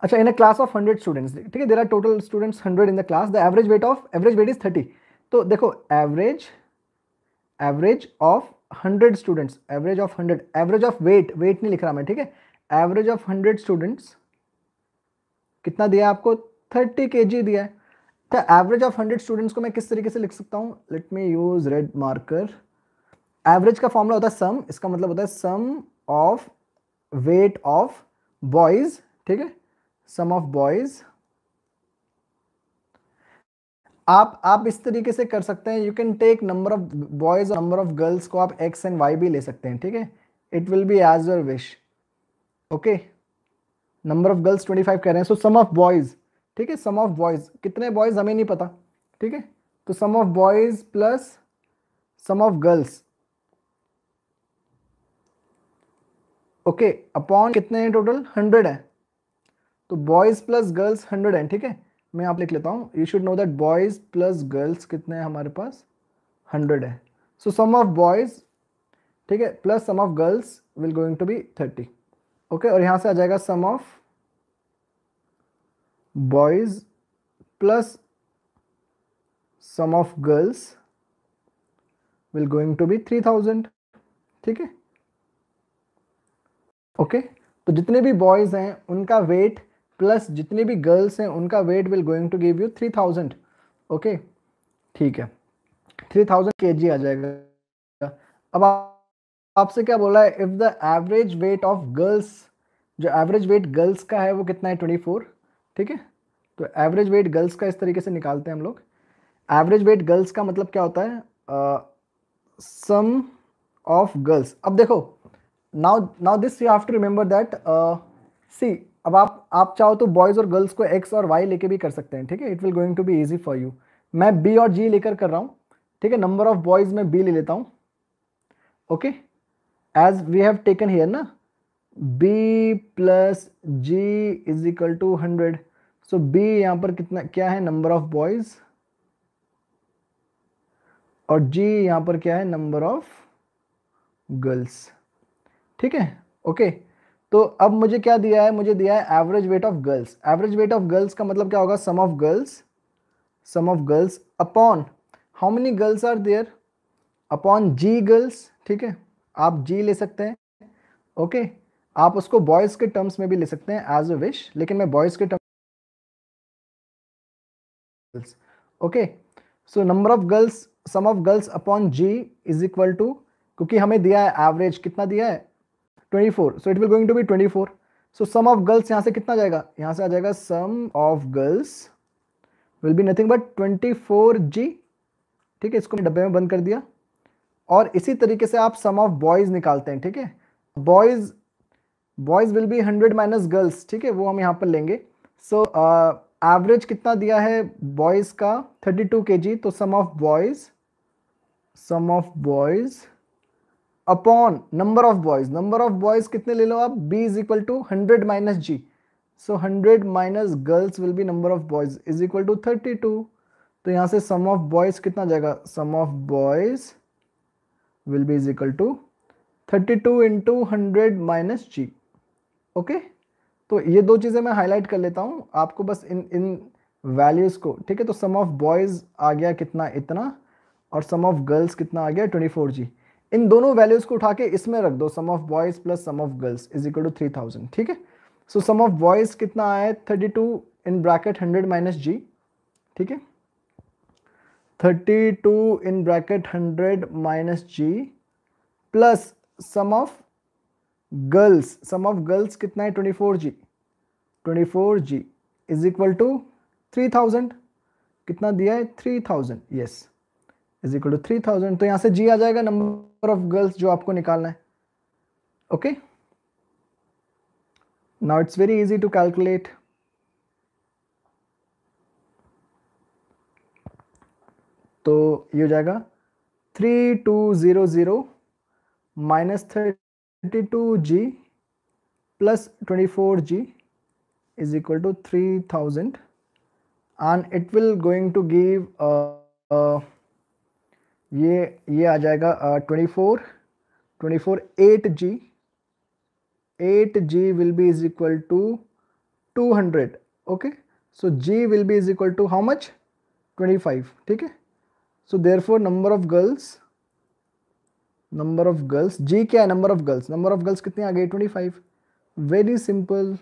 अच्छा in a class of hundred students ठीक है there are total students hundred in the class the average weight of average weight is thirty तो देखो average average of hundred students average of hundred average of weight weight नहीं लिख रहा मैं ठीक है एवरेज ऑफ हंड्रेड स्टूडेंट्स कितना दिया आपको थर्टी के जी दिया है तो एवरेज ऑफ हंड्रेड स्टूडेंट्स को मैं किस तरीके से लिख सकता हूँ let me use red marker average का फॉर्मूला होता है सम इसका मतलब होता है sum of weight of boys ठीक है सम ऑफ बॉयज आप आप इस तरीके से कर सकते हैं you can take number of boys और नंबर ऑफ गर्ल्स को आप एक्स एंड वाई भी ले सकते हैं ठीक है it will be as your wish okay number of girls twenty five कह रहे हैं सो सम ऑफ बॉयज ठीक है सम ऑफ बॉयज कितने बॉयज हमें नहीं पता ठीक है तो सम of boys plus some of girls okay upon कितने हैं टोटल हंड्रेड है तो बॉयज प्लस गर्ल्स हंड्रेड है ठीक है मैं आप लिख लेता हूँ you should know that boys plus girls कितने हैं हमारे पास हंड्रेड है सो सम ऑफ बॉयज ठीक है plus some of girls will going to be thirty okay और यहाँ से आ जाएगा some of boys plus some of girls will going to be three thousand ठीक है ओके तो जितने भी बॉयज़ हैं उनका वेट प्लस जितने भी गर्ल्स हैं उनका weight will going to give you three thousand okay ठीक है थ्री थाउजेंड के जी आ जाएगा अब आपसे क्या बोला है if the average weight of girls जो एवरेज वेट गर्ल्स का है वो कितना है ट्वेंटी फोर ठीक है तो एवरेज वेट गर्ल्स का इस तरीके से निकालते हैं हम लोग एवरेज वेट गर्ल्स का मतलब क्या होता है सम ऑफ गर्ल्स अब देखो now now this you have to remember that see अब आप आप चाहो तो बॉयज़ और गर्ल्स को एक्स और वाई लेके भी कर सकते हैं ठीक है it will going to be easy for you मैं बी और जी लेकर कर रहा हूँ ठीक है नंबर ऑफ बॉयज़ मैं बी ले लेता हूँ okay as we have taken here ना B plus G is equal to hundred so B यहाँ पर कितना क्या है नंबर ऑफ बॉयज़ और जी यहाँ पर क्या है नंबर ऑफ गर्ल्स ठीक है ओके तो अब मुझे क्या दिया है मुझे दिया है average weight of girls average weight of girls का मतलब क्या होगा some of girls some of girls upon how many girls are there upon G girls ठीक है आप जी ले सकते हैं ओके okay? आप उसको बॉयज़ के टर्म्स में भी ले सकते हैं एज अ विश लेकिन मैं बॉयज़ के terms okay so number of girls some of girls upon G is equal to क्योंकि हमें दिया है एवरेज कितना दिया है 24 so it will going to be 24 so some of girls यहाँ से कितना जाएगा यहाँ से आ जाएगा some of girls will be nothing but four G ठीक है इसको डब्बे में बंद कर दिया और इसी तरीके से आप सम ऑफ बॉयज निकालते हैं ठीक है boys boys will be hundred minus girls ठीक है वो हम यहाँ पर लेंगे सो एवरेज uh, कितना दिया है बॉयज का थर्टी टू के जी तो सम of boys some of boys upon number of boys number of boys कितने ले लो आप B is equal to hundred minus G so hundred minus girls will be number of boys is equal to thirty two तो यहाँ से some of boys कितना जाएगा some of boys will be is equal to thirty two into hundred minus G okay तो ये दो चीज़ें मैं हाईलाइट कर लेता हूँ आपको बस इन इन वैल्यूज़ को ठीक है तो सम ऑफ बॉयज़ आ गया कितना इतना और सम ऑफ गर्ल्स कितना आ गया ट्वेंटी फोर जी इन दोनों वैल्यूज को उठा के इसमें रख दो some of boys plus some of girls is equal to three thousand ठीक है सो सम ऑफ बॉयज कितना आया है thirty two in bracket hundred minus G ठीक है thirty two in bracket hundred minus G plus some of girls some of girls कितना है twenty four G twenty four G is equal to three thousand कितना दिया है three thousand yes is equal to three thousand तो यहां से जी आ जाएगा number of girls जो आपको निकालना है okay now it's very easy to calculate तो ये हो जाएगा three two zero zero minus thirty two G plus twenty four G is equal to three thousand and it will going to give ये ये आ जाएगा twenty four twenty four eight G eight G will be is equal to two hundred okay so G will be is equal to how much twenty five ठीक है so there four number of girls number of girls G क्या है number of girls number of girls कितने आ गए twenty five very simple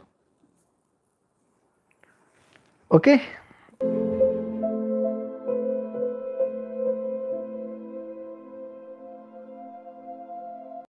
okay